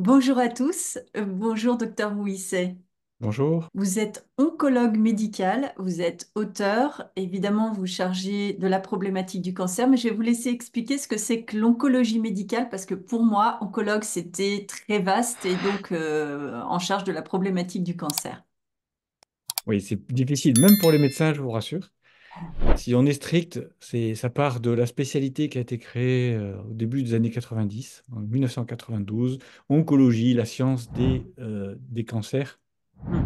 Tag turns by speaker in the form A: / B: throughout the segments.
A: Bonjour à tous, euh, bonjour docteur Mouisset. Bonjour. Vous êtes oncologue médical, vous êtes auteur, évidemment vous chargez de la problématique du cancer, mais je vais vous laisser expliquer ce que c'est que l'oncologie médicale, parce que pour moi, oncologue, c'était très vaste et donc euh, en charge de la problématique du cancer.
B: Oui, c'est difficile, même pour les médecins, je vous rassure. Si on est strict, c'est ça part de la spécialité qui a été créée euh, au début des années 90, en 1992, oncologie, la science des, euh, cancers hmm.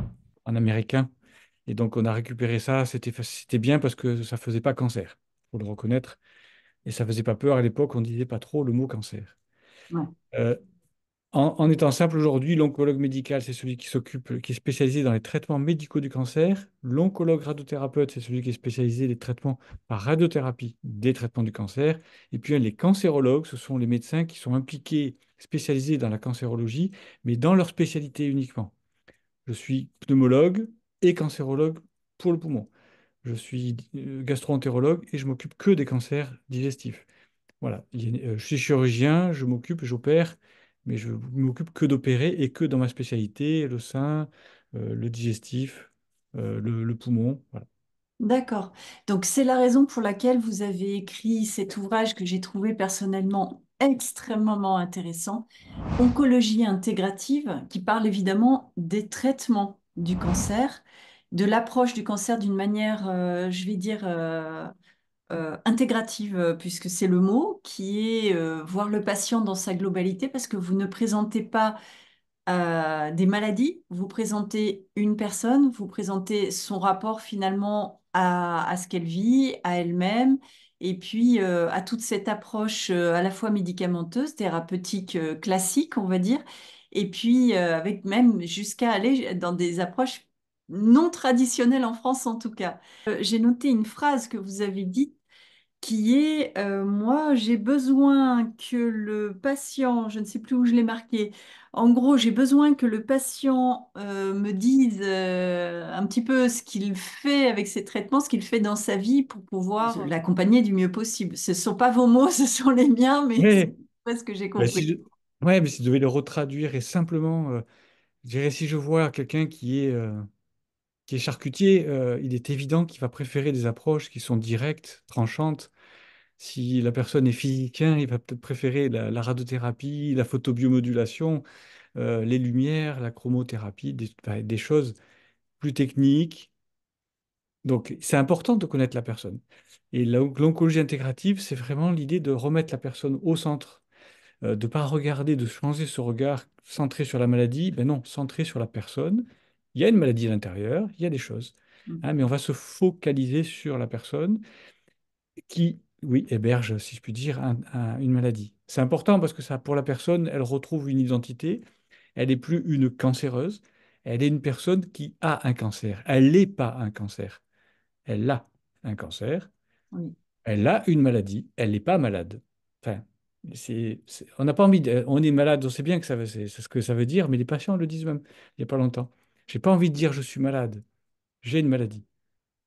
B: en américain. Et donc on a récupéré ça, c'était bien parce que ça ne faisait pas cancer, faut le reconnaître, et ça faisait pas peur à l'époque, on ne disait pas trop le mot cancer. Ouais. Euh, en, étant simple, aujourd'hui, l'oncologue médical, c'est celui qui s'occupe, qui est spécialisé dans les traitements médicaux du cancer. L'oncologue radiothérapeute, c'est celui qui est spécialisé des traitements par radiothérapie des traitements du cancer. Et puis hein, les cancérologues, ce sont les médecins qui sont impliqués, spécialisés dans la cancérologie, mais dans leur spécialité uniquement. Je suis pneumologue et cancérologue pour le poumon. Je suis euh, gastroentérologue et je m'occupe que des cancers digestifs. Voilà, euh, je suis chirurgien, je m'occupe, j'opère mais je m'occupe que d'opérer et que dans ma spécialité, le sein, euh, le digestif, euh, le, poumon.
A: D'accord. Donc c'est la raison pour laquelle vous avez écrit cet ouvrage que j'ai trouvé personnellement extrêmement intéressant, Oncologie intégrative, qui parle évidemment des traitements du cancer, de l'approche du cancer d'une manière, euh, je vais dire, euh, intégrative, euh, puisque c'est le mot, qui est euh, voir le patient dans sa globalité, parce que vous ne présentez pas des maladies, vous présentez une personne, vous présentez son rapport finalement à, ce qu'elle vit, à elle-même, et puis à toute cette approche à la fois médicamenteuse, thérapeutique classique, on va dire, et puis avec même jusqu'à aller dans des approches non traditionnelles en France en tout cas. J'ai noté une phrase que vous avez dite qui est euh, moi, j'ai besoin que le patient, je ne sais plus où je l'ai marqué, en gros, j'ai besoin que le patient euh, me dise euh, un petit peu ce qu'il fait avec ses traitements, ce qu'il fait dans sa vie pour pouvoir l'accompagner du mieux possible. Ce ne sont pas vos mots, ce sont les miens, mais c'est ce que j'ai bah, compris.
B: Oui, mais si vous devez le retraduire et simplement, je dirais si je vois quelqu'un qui est qui est charcutier, il est évident qu'il va préférer des approches qui sont directes, tranchantes, si la personne est physicien, il va peut-être préférer la, radiothérapie, la photobiomodulation, euh, les lumières, la chromothérapie, des, choses plus techniques. Donc, c'est important de connaître la personne. Et l'oncologie intégrative, c'est vraiment l'idée de remettre la personne au centre, euh, de ne pas regarder, de changer ce regard centré sur la maladie. Ben non, centré sur la personne. Il y a une maladie à l'intérieur, il y a des choses. Mmh. Ah, mais on va se focaliser sur la personne qui oui, héberge, si je puis dire, une maladie. C'est important parce que ça, pour la personne, elle retrouve une identité, elle n'est plus une cancéreuse, elle est une personne qui a un cancer. Elle n'est pas un cancer. Elle a un cancer, elle a une maladie, elle n'est pas malade. Enfin, on n'a pas envie on est malade, on sait bien que ça, c'est, ce que ça veut dire, mais les patients le disent même il n'y a pas longtemps. J'ai pas envie de dire je suis malade, j'ai une maladie.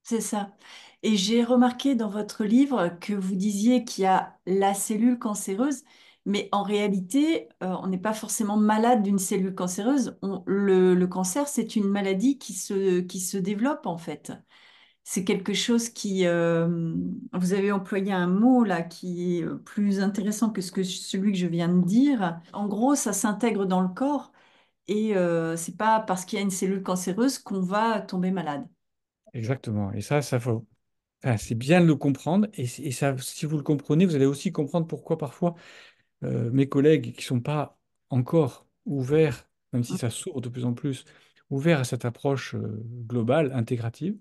A: C'est ça. Et j'ai remarqué dans votre livre que vous disiez qu'il y a la cellule cancéreuse, mais en réalité, euh, on n'est pas forcément malade d'une cellule cancéreuse. le, cancer, c'est une maladie qui se, qui se développe en fait. C'est quelque chose qui... Euh, vous avez employé un mot là qui est plus intéressant que, ce que celui que je viens de dire. En gros, ça s'intègre dans le corps et euh, c'est pas parce qu'il y a une cellule cancéreuse qu'on va tomber malade.
B: Exactement. Et ça, ça faut... c'est bien de le comprendre. Et, ça, si vous le comprenez, vous allez aussi comprendre pourquoi parfois euh, mes collègues qui ne sont pas encore ouverts, même si mmh. ça sourd de plus en plus, ouverts à cette approche euh, globale, intégrative,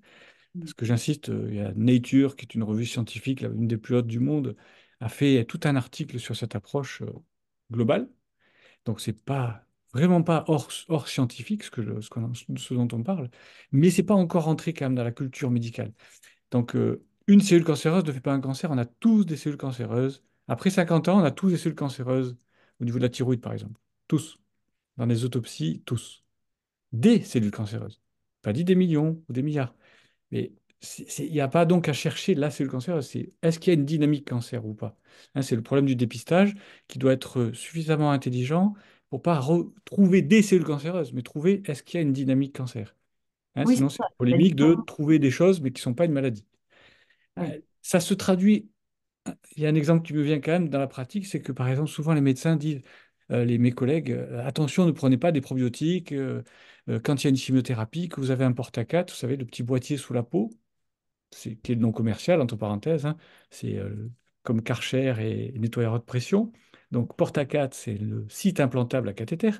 B: mmh. parce que j'insiste, euh, il y a Nature, qui est une revue scientifique, l'une une des plus hautes du monde, a fait tout un article sur cette approche globale. Donc, ce n'est pas vraiment pas hors, hors scientifique, ce, que ce, dont on parle, mais c'est pas encore rentré quand même dans la culture médicale. Donc, euh, une cellule cancéreuse ne fait pas un cancer, on a tous des cellules cancéreuses. Après 50 ans, on a tous des cellules cancéreuses au niveau de la thyroïde, par exemple. Tous. Dans les autopsies, tous. Des cellules cancéreuses. Pas dit des millions ou des milliards. Mais il n'y a pas donc à chercher la cellule cancéreuse, c'est est-ce qu'il y a une dynamique cancer ou pas hein, C'est le problème du dépistage qui doit être suffisamment intelligent pour ne pas retrouver des cellules cancéreuses, mais trouver est-ce qu'il y a une dynamique cancer. Hein? sinon, c'est polémique de trouver des choses, mais qui ne sont pas une maladie. Euh, ça se traduit. Il y a un exemple qui me vient quand même dans la pratique, c'est que par exemple, souvent les médecins disent, euh, les, mes collègues, euh, attention, ne prenez pas des probiotiques quand il y a une chimiothérapie, que vous avez un porte à 4, vous savez, le petit boîtier sous la peau, c'est qui est le nom commercial, entre parenthèses, hein, c'est comme Karcher et nettoyeur de pression. Donc, porte 4, c'est le site implantable à cathéter.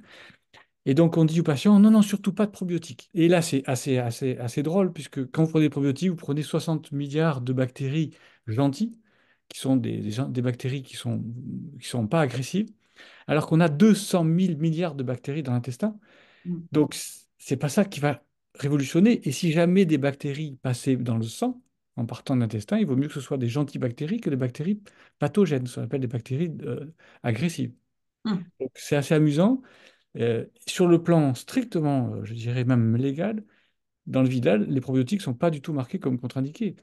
B: Et donc, on dit au patient, non, non, surtout pas de probiotiques. Et là, c'est assez, assez, drôle, puisque quand vous prenez des probiotiques, vous prenez 60 milliards de bactéries gentilles, qui sont des, bactéries qui ne sont, qui sont pas agressives, alors qu'on a 200 000 milliards de bactéries dans l'intestin. Mm. Donc, ce n'est pas ça qui va révolutionner. Et si jamais des bactéries passaient dans le sang, en partant de l'intestin, il vaut mieux que ce soit des gentilles bactéries que des bactéries pathogènes, ce qu'on appelle des bactéries euh, agressives. Mmh. c'est assez amusant. Euh, sur le plan strictement, euh, je dirais même légal, dans le vidal, les probiotiques ne sont pas du tout marqués comme contre-indiqués.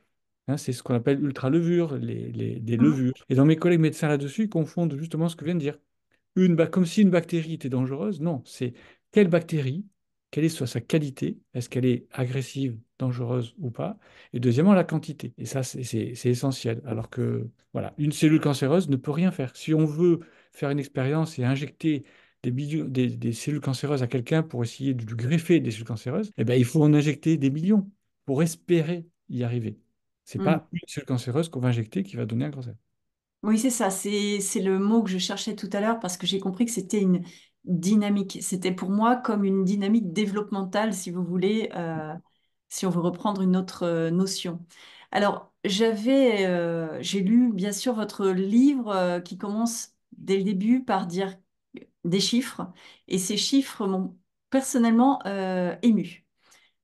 B: Hein, c'est ce qu'on appelle ultra-levure, les, des mmh. levures. Et dans mes collègues médecins là-dessus, ils confondent justement ce que viens de dire. Une, comme si une bactérie était dangereuse. Non, c'est quelle bactérie, quelle est soit sa qualité, est-ce qu'elle est agressive dangereuse ou pas. Et deuxièmement, la quantité. Et ça, c'est essentiel. Alors que, voilà, une cellule cancéreuse ne peut rien faire. Si on veut faire une expérience et injecter des, des, cellules cancéreuses à quelqu'un pour essayer de lui greffer des cellules cancéreuses, eh bien, il faut en injecter des millions pour espérer y arriver. C'est n'est pas mm. une cellule cancéreuse qu'on va injecter qui va donner un cancer.
A: Oui, c'est ça. C'est le mot que je cherchais tout à l'heure parce que j'ai compris que c'était une dynamique. C'était pour moi comme une dynamique développementale, si vous voulez. Euh, si on veut reprendre une autre euh, notion. Alors, j'avais, euh, j'ai lu bien sûr votre livre euh, qui commence dès le début par dire des chiffres, et ces chiffres m'ont personnellement ému,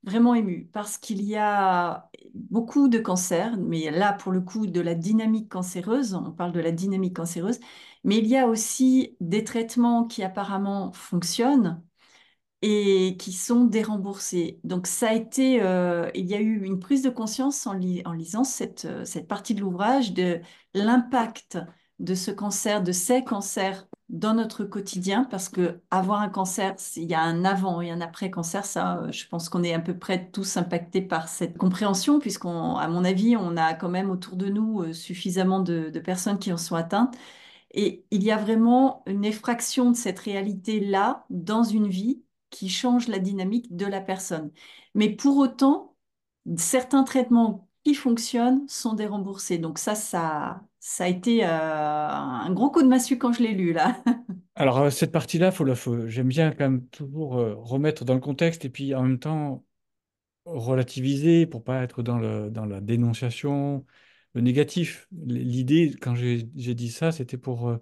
A: vraiment ému, parce qu'il y a beaucoup de cancers, mais là pour le coup de la dynamique cancéreuse, on parle de la dynamique cancéreuse, mais il y a aussi des traitements qui apparemment fonctionnent, et qui sont déremboursés. Donc ça a été, euh, il y a eu une prise de conscience en, lisant cette, euh, cette partie de l'ouvrage de l'impact de ce cancer, de ces cancers dans notre quotidien, parce que avoir un cancer, il y a un avant et un après cancer, ça, euh, je pense qu'on est à peu près tous impactés par cette compréhension, puisqu'on, à mon avis, on a quand même autour de nous suffisamment de, de personnes qui en sont atteintes. Et il y a vraiment une effraction de cette réalité-là dans une vie qui change la dynamique de la personne. Mais pour autant, certains traitements qui fonctionnent sont déremboursés. Donc ça, ça, ça a été euh, un gros coup de massue quand je l'ai lu là.
B: Alors euh, cette partie-là, faut, faut, j'aime bien quand même toujours euh, remettre dans le contexte et puis en même temps relativiser pour pas être dans, le, dans la dénonciation, le négatif. L'idée, quand j'ai dit ça, c'était pour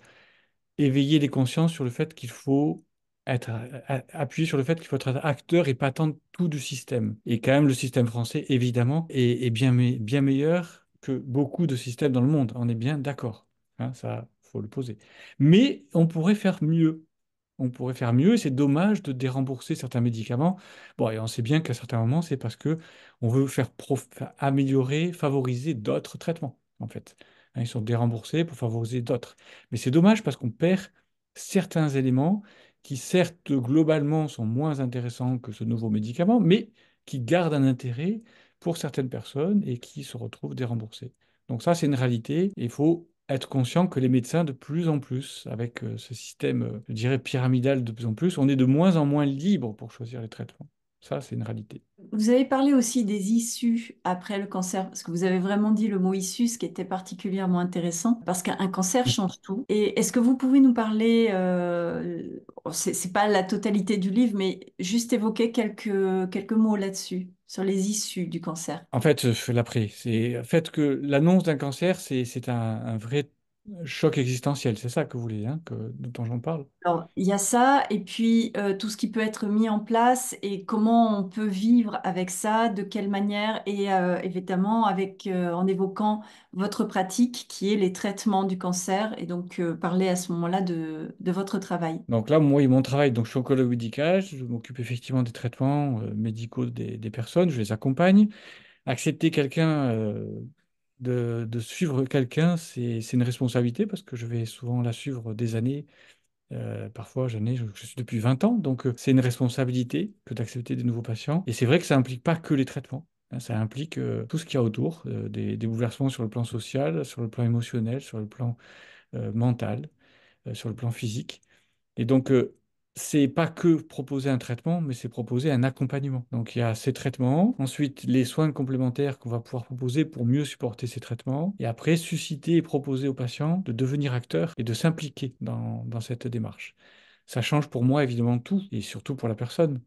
B: éveiller les consciences sur le fait qu'il faut être euh, appuyé sur le fait qu'il faut être acteur et pas attendre tout du système. Et quand même, le système français, évidemment, est, bien, bien meilleur que beaucoup de systèmes dans le monde. On est bien d'accord. Ça, hein, ça, faut le poser. Mais on pourrait faire mieux. On pourrait faire mieux. C'est dommage de dérembourser certains médicaments. Bon, et on sait bien qu'à certains moments, c'est parce que on veut faire, améliorer, favoriser d'autres traitements, en fait. Hein, ils sont déremboursés pour favoriser d'autres. Mais c'est dommage parce qu'on perd certains éléments qui certes globalement sont moins intéressants que ce nouveau médicament, mais qui gardent un intérêt pour certaines personnes et qui se retrouvent déremboursés. Donc ça, c'est une réalité. Il faut être conscient que les médecins, de plus en plus, avec euh, ce système, euh, je dirais, pyramidal de plus en plus, on est de moins en moins libre pour choisir les traitements. Ça, c'est une réalité.
A: Vous avez parlé aussi des issues après le cancer, parce que vous avez vraiment dit le mot issue, ce qui était particulièrement intéressant, parce qu'un cancer change tout. Et est-ce que vous pouvez nous parler, euh, c'est pas la totalité du livre, mais juste évoquer quelques, quelques mots là-dessus sur les issues du cancer
B: En fait, l'après, c'est le fait que l'annonce d'un cancer, c'est un, un, vrai Choc existentiel, c'est ça que vous voulez, hein, que, dont j'en parle
A: Alors, il y a ça, et puis euh, tout ce qui peut être mis en place et comment on peut vivre avec ça, de quelle manière, et euh, évidemment avec, euh, en évoquant votre pratique qui est les traitements du cancer, et donc parler à ce moment-là de, votre travail.
B: Donc là, moi, mon travail, donc, je suis oncologue médical, je m'occupe effectivement des traitements médicaux des, personnes, je les accompagne accepter quelqu'un de, suivre quelqu'un, c'est une responsabilité parce que je vais souvent la suivre des années, euh, parfois, j'en ai je, suis depuis 20 ans, donc euh, c'est une responsabilité que d'accepter des nouveaux patients. Et c'est vrai que ça n'implique pas que les traitements. Hein. ça implique euh, tout ce qu'il y a autour, des, des, bouleversements sur le plan social, sur le plan émotionnel, sur le plan mental, sur le plan physique. Et donc, c'est pas que proposer un traitement, mais c'est proposer un accompagnement. Donc il y a ces traitements, ensuite les soins complémentaires qu'on va pouvoir proposer pour mieux supporter ces traitements, et après susciter et proposer aux patients de devenir acteurs et de s'impliquer dans, cette démarche. Ça change pour moi évidemment tout, et surtout pour la personne,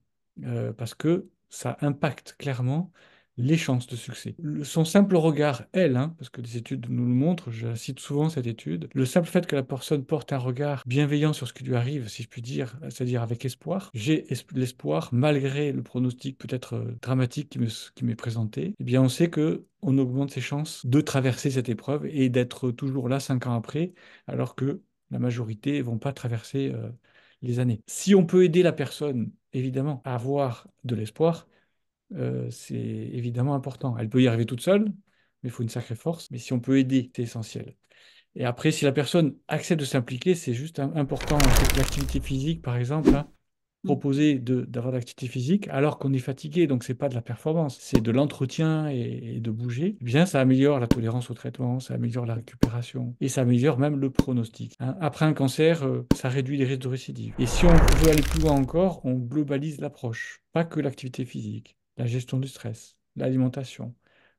B: euh, parce que ça impacte clairement les chances de succès. son simple regard, elle, hein, parce que des études nous le montrent, je cite souvent cette étude, le simple fait que la personne porte un regard bienveillant sur ce qui lui arrive, si je puis dire, c'est-à-dire avec espoir, j'ai l'espoir, malgré le pronostic peut-être euh, dramatique qui m'est présenté, eh bien on sait que on augmente ses chances de traverser cette épreuve et d'être toujours là cinq ans après, alors que la majorité ne vont pas traverser euh, les années. Si on peut aider la personne, évidemment, à avoir de l'espoir, euh, c'est évidemment important. Elle peut y arriver toute seule, mais il faut une sacrée force. Mais si on peut aider, c'est essentiel. Et après, si la personne accepte de s'impliquer, c'est juste important. L'activité physique, par exemple, hein. mm. proposer d'avoir de, l'activité physique alors qu'on est fatigué, donc c'est pas de la performance, c'est de l'entretien et, de bouger, eh bien ça améliore la tolérance au traitement, ça améliore la récupération et ça améliore même le pronostic. Hein. Après un cancer, euh, ça réduit les risques de récidive. Et si on veut aller plus loin encore, on globalise l'approche, pas que l'activité physique la gestion du stress, l'alimentation,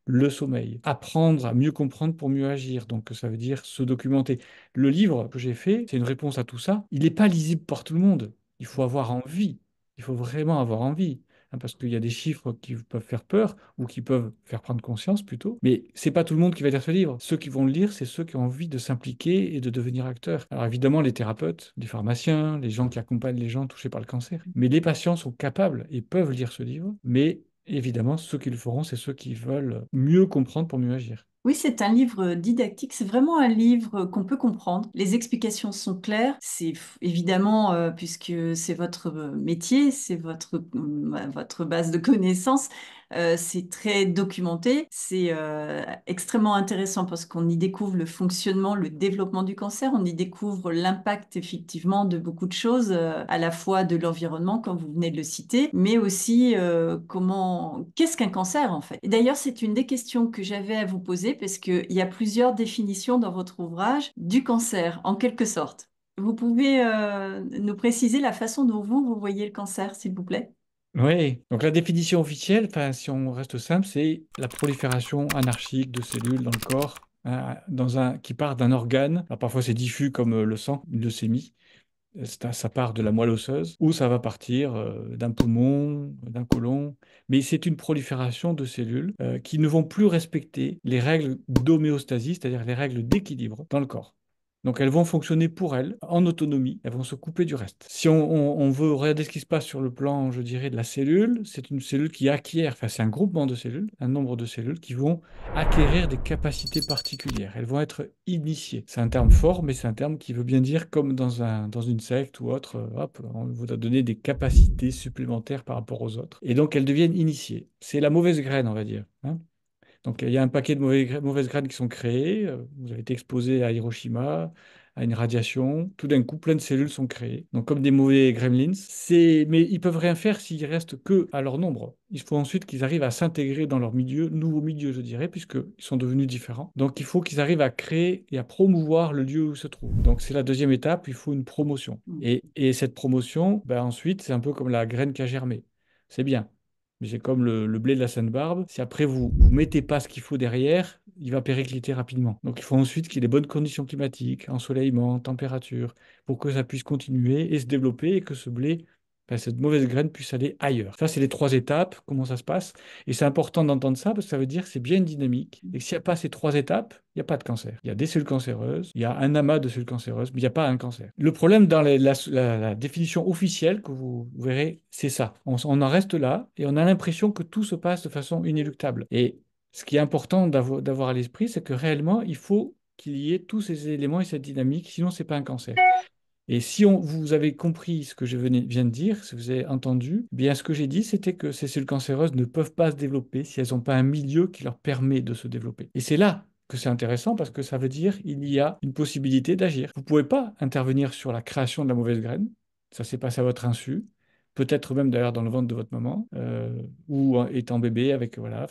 B: le sommeil, apprendre à mieux comprendre pour mieux agir, donc ça veut dire se documenter. Le livre que j'ai fait, c'est une réponse à tout ça. Il n'est pas lisible pour tout le monde. Il faut avoir envie. Il faut vraiment avoir envie. Hein, parce qu'il y a des chiffres qui peuvent faire peur ou qui peuvent faire prendre conscience plutôt. Mais c'est pas tout le monde qui va lire ce livre. Ceux qui vont le lire, c'est ceux qui ont envie de s'impliquer et de devenir acteurs. Alors évidemment, les thérapeutes, les pharmaciens, les gens qui accompagnent les gens touchés par le cancer. Mais les patients sont capables et peuvent lire ce livre. Mais évidemment, ceux qui le feront, c'est ceux qui veulent mieux comprendre pour mieux agir.
A: Oui, c'est un livre didactique, c'est vraiment un livre qu'on peut comprendre. Les explications sont claires, c'est évidemment, euh, puisque c'est votre euh, métier, c'est votre, euh, votre base de connaissances, euh, c'est très documenté, c'est euh, extrêmement intéressant parce qu'on y découvre le fonctionnement, le développement du cancer, on y découvre l'impact effectivement de beaucoup de choses, euh, à la fois de l'environnement, comme vous venez de le citer, mais aussi comment, qu'est-ce qu'un cancer en fait. D'ailleurs, c'est une des questions que j'avais à vous poser parce qu'il y a plusieurs définitions dans votre ouvrage du cancer, en quelque sorte. Vous pouvez nous préciser la façon dont vous, vous voyez le cancer, s'il vous plaît
B: oui, donc la définition officielle, si on reste simple, c'est la prolifération anarchique de cellules dans le corps hein, dans un, qui part d'un organe. parfois c'est diffus comme euh, le sang, une leucémie. Euh, ça, part de la moelle osseuse ou ça va partir euh, d'un poumon, d'un côlon. Mais c'est une prolifération de cellules qui ne vont plus respecter les règles d'homéostasie, c'est-à-dire les règles d'équilibre dans le corps. Donc elles vont fonctionner pour elles, en autonomie, elles vont se couper du reste. Si on, veut regarder ce qui se passe sur le plan, je dirais, de la cellule, c'est une cellule qui acquiert, enfin c'est un groupement de cellules, un nombre de cellules qui vont acquérir des capacités particulières, elles vont être initiées. C'est un terme fort, mais c'est un terme qui veut bien dire comme dans, un, dans une secte ou autre, euh, hop, on vous a donné des capacités supplémentaires par rapport aux autres. Et donc elles deviennent initiées. C'est la mauvaise graine, on va dire. Hein. Donc il y a un paquet de mauvaises graines qui sont créées. Euh, vous avez été exposé à Hiroshima, à une radiation. Tout d'un coup, plein de cellules sont créées. Donc comme des mauvais gremlins. Mais ils peuvent rien faire s'ils restent que à leur nombre. Il faut ensuite qu'ils arrivent à s'intégrer dans leur milieu, nouveau milieu, je dirais, puisqu'ils sont devenus différents. Donc il faut qu'ils arrivent à créer et à promouvoir le lieu où ils se trouvent. Donc c'est la deuxième étape, il faut une promotion. Mm. Et, cette promotion, ben, ensuite, c'est un peu comme la graine qui a germé. C'est bien, mais c'est comme le, blé de la Sainte-Barbe. Si après vous ne mettez pas ce qu'il faut derrière, il va péricliter rapidement. Donc il faut ensuite qu'il y ait des bonnes conditions climatiques, ensoleillement, température, pour que ça puisse continuer et se développer et que ce blé cette mauvaise graine puisse aller ailleurs. Ça, c'est les trois étapes, comment ça se passe. Et c'est important d'entendre ça parce que ça veut dire que c'est bien une dynamique. Et s'il n'y a pas ces trois étapes, il n'y a pas de cancer. Il y a des cellules cancéreuses, il y a un amas de cellules cancéreuses, mais il n'y a pas un cancer. Le problème dans la, définition officielle que vous verrez, c'est ça. On, on en reste là et on a l'impression que tout se passe de façon inéluctable. Et ce qui est important d'avoir à l'esprit, c'est que réellement, il faut qu'il y ait tous ces éléments et cette dynamique, sinon c'est pas un cancer. Et si on, vous avez compris ce que je venais, viens de dire, si vous avez entendu, eh bien ce que j'ai dit, c'était que ces cellules cancéreuses ne peuvent pas se développer si elles n'ont pas un milieu qui leur permet de se développer. Et c'est là que c'est intéressant parce que ça veut dire il y a une possibilité d'agir. Vous ne pouvez pas intervenir sur la création de la mauvaise graine, ça s'est passé à votre insu, peut-être même d'ailleurs dans le ventre de votre maman, euh, ou étant bébé avec, voilà,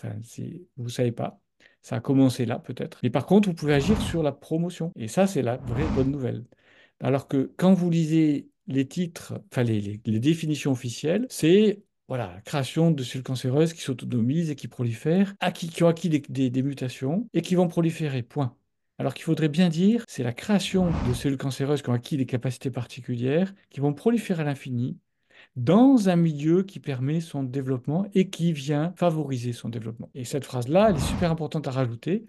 B: vous ne savez pas. Ça a commencé là peut-être. Mais par contre, vous pouvez agir sur la promotion. Et ça, c'est la vraie bonne nouvelle. Alors que quand vous lisez les titres, enfin les, définitions officielles, c'est voilà, création de cellules cancéreuses qui s'autonomisent et qui prolifèrent, qui ont acquis des, mutations et qui vont proliférer, point. Alors qu'il faudrait bien dire, c'est la création de cellules cancéreuses qui ont acquis des capacités particulières, qui vont proliférer à l'infini, dans un milieu qui permet son développement et qui vient favoriser son développement. Et cette phrase-là, elle est super importante à rajouter,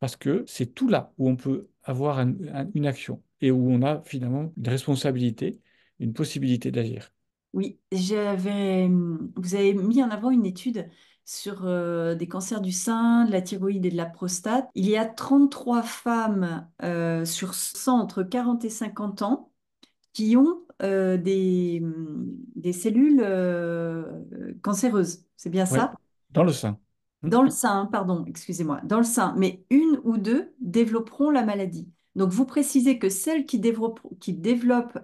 B: parce que c'est tout là où on peut avoir une action et où on a finalement une responsabilité, une possibilité d'agir.
A: Oui, j'avais, hum, vous avez mis en avant une étude sur euh, des cancers du sein, de la thyroïde et de la prostate. Il y a 33 femmes euh, sur 100 entre 40 et 50 ans qui ont euh, hum, des, cellules cancéreuses. C'est bien ça
B: Dans le sein. Dans le mmh.
A: sein, pardon, excusez-moi. Dans le sein, mais une ou deux développeront la maladie. Donc vous précisez que celles qui développent,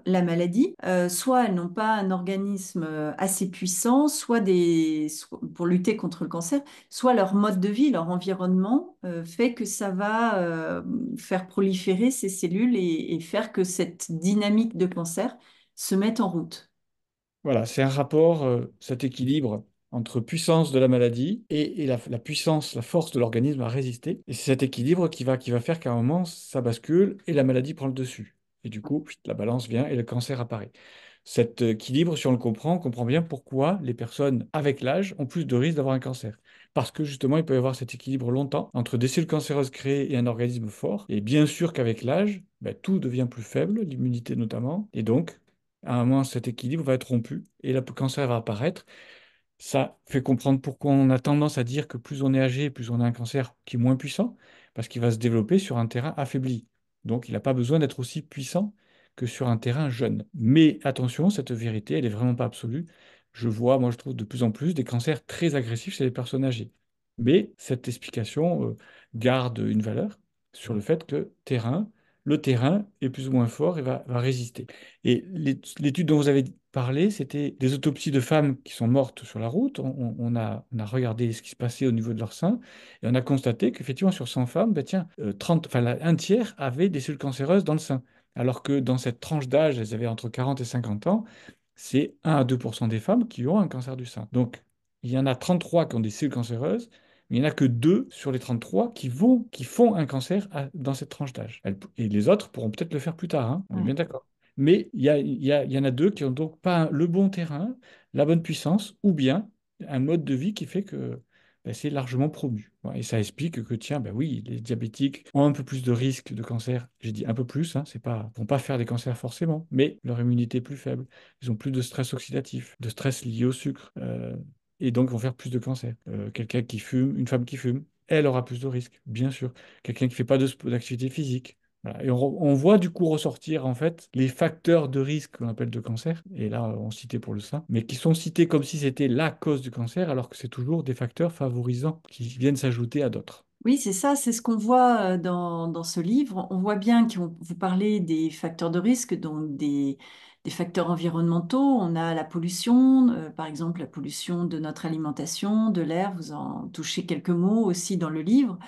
A: la maladie, euh, soit elles n'ont pas un organisme euh, assez puissant, soit pour lutter contre le cancer, soit leur mode de vie, leur environnement euh, fait que ça va faire proliférer ces cellules et faire que cette dynamique de cancer se mette en route.
B: Voilà, c'est un rapport, cet équilibre entre puissance de la maladie et, la, puissance, la force de l'organisme à résister. Et c'est cet équilibre qui va, qui va faire qu'à un moment, ça bascule et la maladie prend le dessus. Et du coup, la balance vient et le cancer apparaît. Cet équilibre, si on le comprend, on comprend bien pourquoi les personnes avec l'âge ont plus de risques d'avoir un cancer. Parce que justement, il peut y avoir cet équilibre longtemps entre des cellules cancéreuses créées et un organisme fort. Et bien sûr qu'avec l'âge, ben, tout devient plus faible, l'immunité notamment. Et donc, à un moment, cet équilibre va être rompu et le cancer va apparaître ça fait comprendre pourquoi on a tendance à dire que plus on est âgé, plus on a un cancer qui est moins puissant, parce qu'il va se développer sur un terrain affaibli. Donc il n'a pas besoin d'être aussi puissant que sur un terrain jeune. Mais attention, cette vérité, elle n'est vraiment pas absolue. Je vois, moi je trouve de plus en plus des cancers très agressifs chez les personnes âgées. Mais cette explication euh, garde une valeur sur le fait que terrain, le terrain est plus ou moins fort et va, résister. Et l'étude dont vous avez parlé, c'était des autopsies de femmes qui sont mortes sur la route. On, a, regardé ce qui se passait au niveau de leur sein et on a constaté qu'effectivement, sur 100 femmes, ben tiens, euh, un tiers avait des cellules cancéreuses dans le sein. Alors que dans cette tranche d'âge, elles avaient entre 40 et 50 ans, c'est 1 à 2 des femmes qui ont un cancer du sein. Donc, il y en a 33 qui ont des cellules cancéreuses il n'y en a que deux sur les 33 qui vont, qui font un cancer dans cette tranche d'âge. Et les autres pourront peut-être le faire plus tard, hein. on est bien d'accord. Mais il y, y, en a deux qui n'ont donc pas le bon terrain, la bonne puissance, ou bien un mode de vie qui fait que ben, c'est largement promu. Et ça explique que, tiens, ben oui, les diabétiques ont un peu plus de risque de cancer. J'ai dit un peu plus, ils hein, c'est pas, vont pas faire des cancers forcément, mais leur immunité est plus faible. Ils ont plus de stress oxydatif, de stress lié au sucre. Euh, et donc vont faire plus de cancer. Euh, quelqu'un qui fume, une femme qui fume, elle aura plus de risques, bien sûr. Quelqu'un qui ne fait pas d'activité physique. Et on, voit du coup ressortir en fait les facteurs de risque qu'on appelle de cancer, et là on citait pour le sein, mais qui sont cités comme si c'était la cause du cancer, alors que c'est toujours des facteurs favorisants qui viennent s'ajouter à d'autres.
A: Oui, c'est ça, c'est ce qu'on voit euh, dans, dans, ce livre. On voit bien que vous parlez des facteurs de risque, donc des, des facteurs environnementaux. On a la pollution, euh, par exemple la pollution de notre alimentation, de l'air. Vous en touchez quelques mots aussi dans le livre.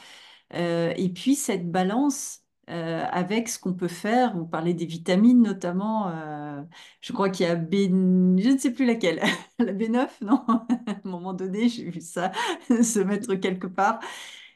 A: Euh, et puis cette balance euh, avec ce qu'on peut faire. Vous parlez des vitamines notamment. je crois qu'il y a B, je ne sais plus laquelle, la B9, non À un moment donné, j'ai vu ça se mettre quelque part.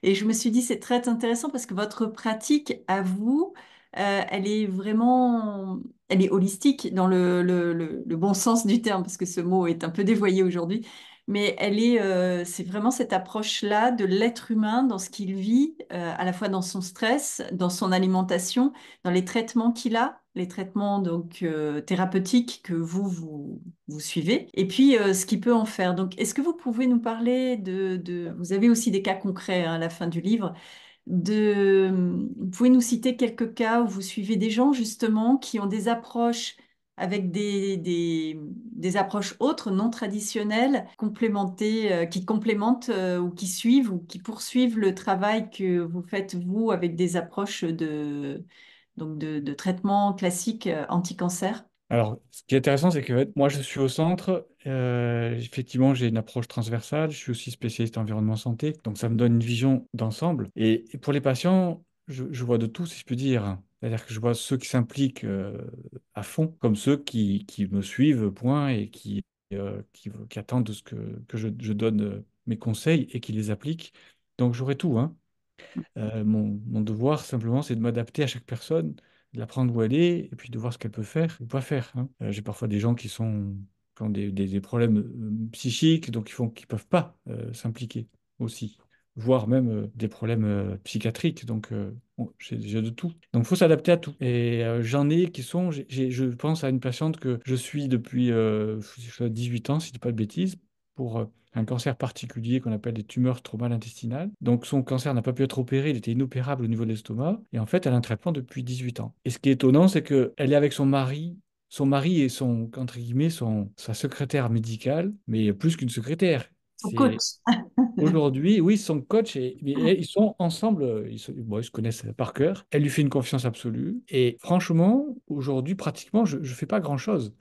A: Et je me suis dit, c'est très intéressant parce que votre pratique à vous, elle est vraiment elle est holistique dans le, bon sens du terme, parce que ce mot est un peu dévoyé aujourd'hui, mais elle est, euh, c'est vraiment cette approche-là de l'être humain dans ce qu'il vit, euh, à la fois dans son stress, dans son alimentation, dans les traitements qu'il a, les traitements donc euh, thérapeutiques que vous, vous, suivez, et puis ce qu'il peut en faire. Donc, est-ce que vous pouvez nous parler de, Vous avez aussi des cas concrets hein, à la fin du livre de... Vous pouvez nous citer quelques cas où vous suivez des gens justement qui ont des approches avec des, des, approches autres, non traditionnelles, complémentées, euh, qui complémentent euh, ou qui suivent ou qui poursuivent le travail que vous faites vous avec des approches de, donc de, de traitement classique euh, anti-cancer
B: alors, ce qui est intéressant, c'est que moi, je suis au centre. Euh, effectivement, j'ai une approche transversale. Je suis aussi spécialiste en environnement santé. Donc, ça me donne une vision d'ensemble. Et, pour les patients, je, vois de tout, si je peux dire. C'est-à-dire que je vois ceux qui s'impliquent euh, à fond, comme ceux qui, me suivent, point, et qui, euh, attendent de ce que, je, donne mes conseils et qui les appliquent. Donc, j'aurai tout. Hein. Mmh. mon, devoir, simplement, c'est de m'adapter à chaque personne d'apprendre où elle est et puis de voir ce qu'elle peut faire ou pas faire. Hein. Euh, j'ai parfois des gens qui sont qui ont des, problèmes euh, psychiques, donc ils font qu'ils peuvent pas euh, s'impliquer aussi, voire même des problèmes psychiatriques. Donc j'ai de tout. Donc il faut s'adapter à tout. Et j'en ai qui sont, je pense à une patiente que je suis depuis 18 ans, si je dis pas de bêtises, pour euh, un cancer particulier qu'on appelle des tumeurs traumales intestinales. Donc son cancer n'a pas pu être opéré, il était inopérable au niveau de l'estomac. Et en fait, elle a un traitement depuis 18 ans. Et ce qui est étonnant, c'est qu'elle est avec son mari son mari et son, entre guillemets, son, sa secrétaire médicale, mais plus qu'une secrétaire. Son coach. Aujourd'hui, oui, son coach, et, ils sont ensemble, ils se, ils se, connaissent par cœur. Elle lui fait une confiance absolue. Et franchement, aujourd'hui, pratiquement, je ne fais pas grand-chose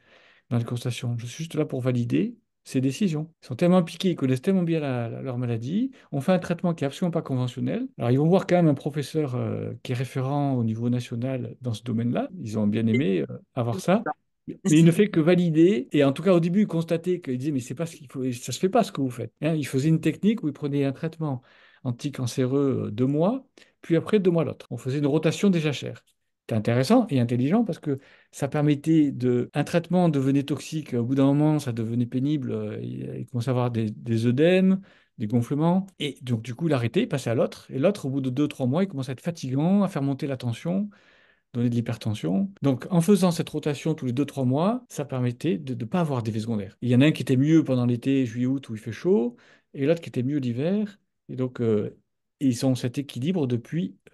B: dans les constations. Je suis juste là pour valider ces décisions. Ils sont tellement piqués, ils connaissent tellement bien leur maladie. On fait un traitement qui n'est absolument pas conventionnel. Alors, ils vont voir quand même un professeur euh, qui est référent au niveau national dans ce domaine-là. Ils ont bien aimé euh, avoir ça. Mais il ne fait que valider, et en tout cas au début, constater qu'il disait, mais c'est pas ce qu'il faut, ça se fait pas ce que vous faites. Hein. il faisait une technique où il prenait un traitement anticancéreux euh, deux mois, puis après deux mois l'autre. On faisait une rotation déjà chère intéressant et intelligent parce que ça permettait de. Un traitement devenait toxique, au bout d'un moment, ça devenait pénible, euh, euh, il commençait à avoir des, œdèmes, des gonflements, et donc du coup l'arrêter, passait à l'autre, et l'autre, au bout de 2 trois mois, il commençait à être fatigant, à faire monter la tension, donner de l'hypertension. Donc en faisant cette rotation tous les deux trois mois, ça permettait de ne pas avoir d'effet secondaires. Il y en a un qui était mieux pendant l'été, juillet-août, où il fait chaud, et l'autre qui était mieux l'hiver, et donc, euh, ils ont cet équilibre depuis 18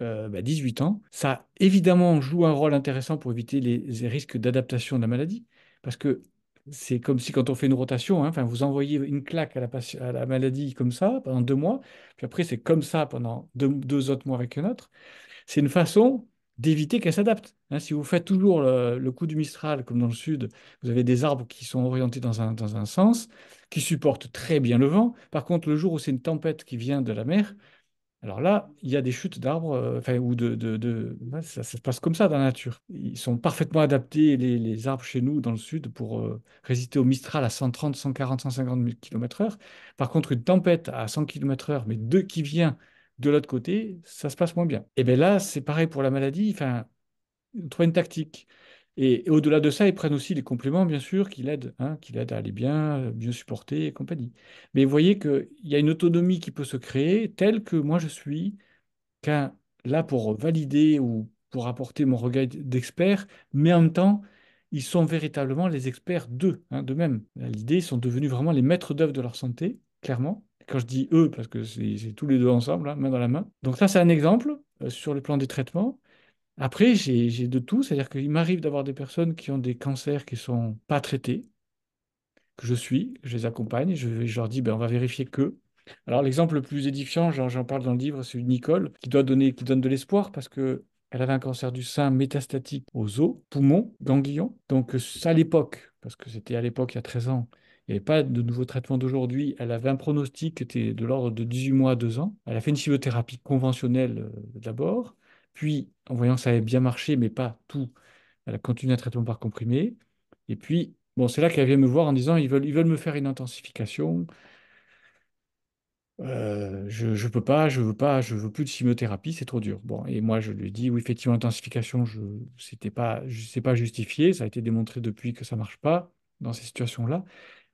B: euh, bah, ans. Ça, évidemment, joue un rôle intéressant pour éviter les, risques d'adaptation de la maladie, parce que c'est comme si quand on fait une rotation, hein, enfin, vous envoyez une claque à la, maladie comme ça pendant deux mois, puis après c'est comme ça pendant deux, autres mois avec une autre. C'est une façon d'éviter qu'elle s'adapte. Hein. si vous faites toujours le, coup du Mistral, comme dans le sud, vous avez des arbres qui sont orientés dans un, dans un sens, qui supportent très bien le vent. Par contre, le jour où c'est une tempête qui vient de la mer, alors là, il y a des chutes d'arbres, euh, enfin, ou de, de, ça, se passe comme ça dans la nature. Ils sont parfaitement adaptés, les, arbres chez nous dans le sud, pour euh, résister au Mistral à 130, 140, 150 km/h. Par contre, une tempête à 100 km/h, mais deux qui viennent de l'autre côté, ça se passe moins bien. Et eh bien là, c'est pareil pour la maladie. Enfin, on trouve une tactique. Et, au-delà de ça, ils prennent aussi les compléments, bien sûr, qui l'aident, hein, qui à aller bien, euh, bien supporter et compagnie. Mais vous voyez qu'il y a une autonomie qui peut se créer telle que moi je suis qu'un là pour valider ou pour apporter mon regard d'expert, mais en même temps, ils sont véritablement les experts d'eux, hein, d'eux-mêmes. L'idée, ils sont devenus vraiment les maîtres d'œuvre de leur santé, clairement. Quand je dis eux, parce que c'est tous les deux ensemble, hein, main dans la main. Donc ça, c'est un exemple euh, sur le plan des traitements. Après, j'ai de tout, c'est-à-dire qu'il m'arrive d'avoir des personnes qui ont des cancers qui ne sont pas traités, que je suis, je les accompagne, je, je leur dis, ben, on va vérifier que. Alors l'exemple le plus édifiant, j'en parle dans le livre, c'est Nicole qui, doit donner, qui donne de l'espoir parce que elle avait un cancer du sein métastatique aux os, poumons, ganglions. Donc ça, à l'époque, parce que c'était à l'époque il y a 13 ans, il n'y avait pas de nouveaux traitements d'aujourd'hui. Elle avait un pronostic qui était de l'ordre de 18 mois à 2 ans. Elle a fait une chimiothérapie conventionnelle euh, d'abord. Puis, en voyant que ça avait bien marché, mais pas tout, elle a continué un traitement par comprimé. Et puis, bon, c'est là qu'elle vient me voir en disant ils veulent, ils veulent me faire une intensification. Euh, je, ne peux pas, je veux pas, je veux plus de chimiothérapie, c'est trop dur. Bon, et moi je lui dis oui effectivement intensification. je c'était pas, pas justifié, ça a été démontré depuis que ça marche pas dans ces situations-là.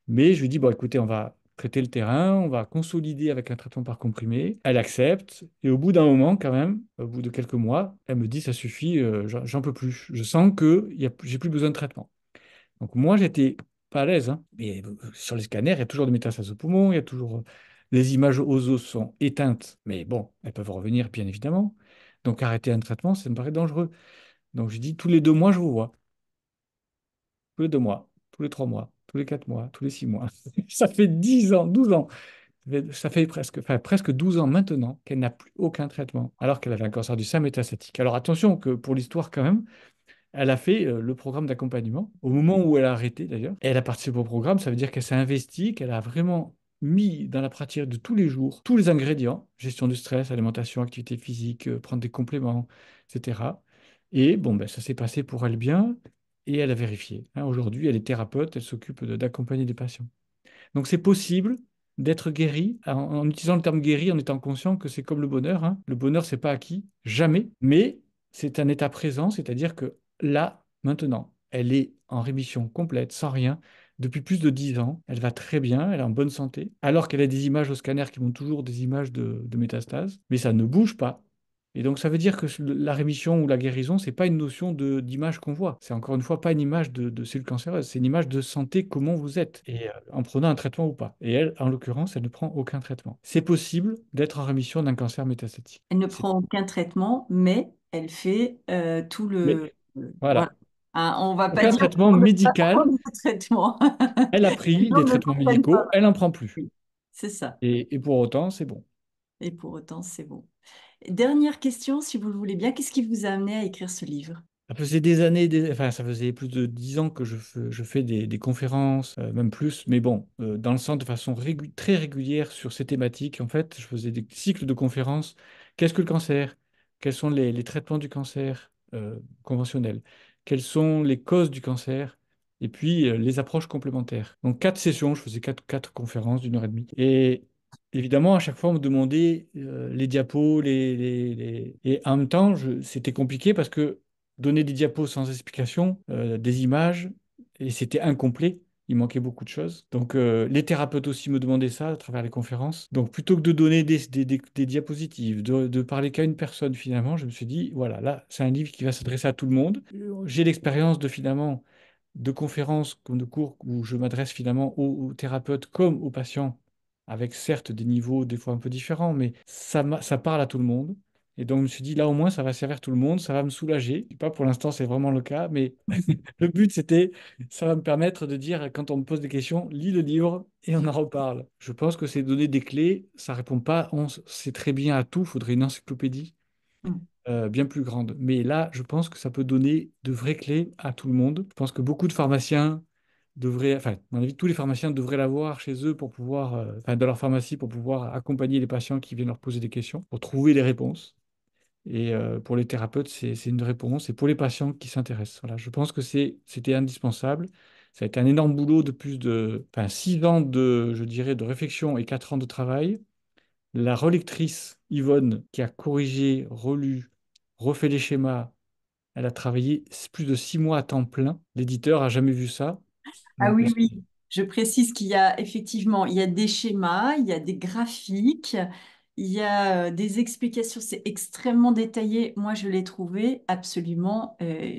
B: Mais je lui dis bon écoutez, on va traiter le terrain, on va consolider avec un traitement par comprimé. Elle accepte. Et au bout d'un moment, quand même, au bout de quelques mois, elle me dit, ça suffit, euh, j'en peux plus. Je sens que j'ai plus besoin de traitement. Donc moi, j'étais pas à l'aise. Hein. Mais euh, sur les scanners, il y a toujours des métastases au poumon, il y a toujours... Euh, les images aux os sont éteintes, mais bon, elles peuvent revenir, bien évidemment. Donc arrêter un traitement, ça me paraît dangereux. Donc j'ai dit, tous les deux mois, je vous vois. Tous les deux mois, tous les trois mois tous les 4 mois, tous les 6 mois. ça fait 10 ans, 12 ans. Ça fait presque, enfin, presque 12 ans maintenant qu'elle n'a plus aucun traitement, alors qu'elle avait un cancer du sein métastatique. Alors attention que pour l'histoire quand même, elle a fait euh, le programme d'accompagnement. Au moment où elle a arrêté d'ailleurs, elle a participé au programme, ça veut dire qu'elle s'est investie, qu'elle a vraiment mis dans la pratique de tous les jours tous les ingrédients, gestion du stress, alimentation, activité physique, euh, prendre des compléments, etc. Et bon, ben, ça s'est passé pour elle bien et elle a vérifié. Hein. Aujourd'hui, elle est thérapeute, elle s'occupe d'accompagner des patients. Donc c'est possible d'être guéri en, utilisant le terme guéri, en étant conscient que c'est comme le bonheur. Hein. Le bonheur, c'est pas acquis, jamais, mais c'est un état présent, c'est-à-dire que là, maintenant, elle est en rémission complète, sans rien. Depuis plus de dix ans, elle va très bien, elle est en bonne santé, alors qu'elle a des images au scanner qui montrent toujours des images de, de métastases, mais ça ne bouge pas. Et donc, ça veut dire que la rémission ou la guérison, ce n'est pas une notion d'image qu'on voit. C'est encore une fois pas une image de, cellule cancéreuse. C'est une image de santé, comment vous êtes, et euh, en prenant un traitement ou pas. Et elle, en l'occurrence, elle ne prend aucun traitement. C'est possible d'être en rémission d'un cancer métastatique.
A: Elle ne prend aucun traitement, mais elle fait euh, tout le. voilà. Ah, on va pas aucun traitement médical.
B: elle a pris des traitements médicaux, elle n'en prend plus. c'est ça. et pour autant, c'est bon.
A: Et pour autant, c'est bon. Dernière question, si vous le voulez bien, qu'est-ce qui vous a amené à écrire ce livre
B: ça faisait des années, enfin ça faisait plus de dix ans que je, fais des, conférences, euh, même plus, mais bon, euh, dans le sens de façon très régulière sur ces thématiques. En fait, je faisais des cycles de conférences. Qu'est-ce que le cancer Quels sont les, traitements du cancer euh, conventionnel Quelles sont les causes du cancer Et puis euh, les approches complémentaires. Donc quatre sessions, je faisais quatre, quatre conférences d'une heure et demie. Et évidemment, à chaque fois, on me demandait euh, les diapos, les, et en même temps, c'était compliqué parce que donner des diapos sans explication, euh, des images, c'était incomplet. Il manquait beaucoup de choses. Donc, euh, les thérapeutes aussi me demandaient ça à travers les conférences. Donc, plutôt que de donner des, diapositives, de, parler qu'à une personne, finalement, je me suis dit, voilà, là, c'est un livre qui va s'adresser à tout le monde. J'ai l'expérience de, finalement, de conférences comme de cours où je m'adresse finalement aux, thérapeutes comme aux patients avec certes des niveaux des fois un peu différents, mais ça, ça parle à tout le monde. Et donc, je me suis dit, là, au moins, ça va servir tout le monde, ça va me soulager. Je sais pas, pour l'instant, c'est vraiment le cas, mais le but, c'était, ça va me permettre de dire, quand on me pose des questions, lis le livre et on en reparle. Je pense que c'est donner des clés, ça répond pas, on sait très bien à tout, il faudrait une encyclopédie mmh. euh, bien plus grande. Mais là, je pense que ça peut donner de vraies clés à tout le monde. Je pense que beaucoup de pharmaciens devrait enfin, à mon avis, tous les pharmaciens devraient l'avoir chez eux pour pouvoir, euh, enfin, dans leur pharmacie, pour pouvoir accompagner les patients qui viennent leur poser des questions, pour trouver les réponses. Et euh, pour les thérapeutes, c'est une réponse. Et pour les patients qui s'intéressent, voilà, je pense que c'était indispensable. Ça a été un énorme boulot de plus de, enfin, six ans de, je dirais, de réflexion et quatre ans de travail. La relectrice Yvonne, qui a corrigé, relu, refait les schémas, elle a travaillé plus de six mois à temps plein. L'éditeur a jamais vu ça. Ah oui,
A: oui. Je précise qu'il y a effectivement, il y a des schémas, il y a des graphiques, il y a euh, des explications, c'est extrêmement détaillé. Moi, je l'ai trouvé absolument, euh,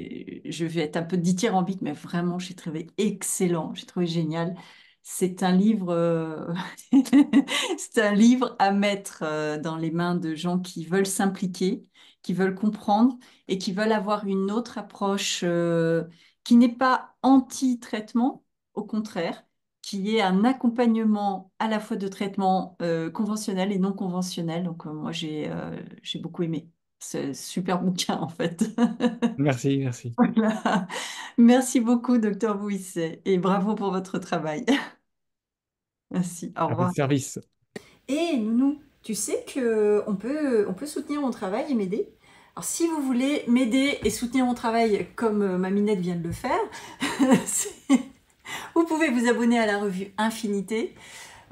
A: je vais être un peu dithyrambique, mais vraiment, j'ai trouvé excellent, j'ai trouvé génial. C'est un livre, euh, c'est un livre à mettre dans les mains de gens qui veulent s'impliquer, qui veulent comprendre et qui veulent avoir une autre approche qui n'est pas anti-traitement, au contraire, qui est un accompagnement à la fois de traitement euh, conventionnel et non conventionnel. Donc euh, moi, j'ai euh, j'ai beaucoup aimé ce super bouquin, en fait.
B: merci, merci.
A: Merci beaucoup, docteur Bouisset, et bravo pour votre travail.
B: merci, au revoir. service.
A: Et nous, tu sais qu'on peut, on peut soutenir mon travail et m'aider alors, si vous voulez m'aider et soutenir mon travail comme euh, ma minette vient de le faire, vous pouvez vous abonner à la revue Infinité.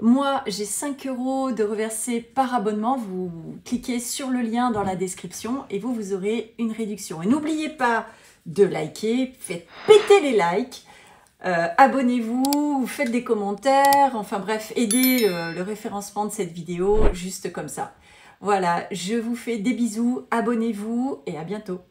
A: Moi, j'ai 5 euros de reversé par abonnement. Vous cliquez sur le lien dans la description et vous, vous aurez une réduction. Et n'oubliez pas de liker, faites péter les likes, euh, abonnez-vous, faites des commentaires, enfin bref, aidez euh, le référencement de cette vidéo juste comme ça. Voilà, je vous fais des bisous, abonnez-vous et à bientôt.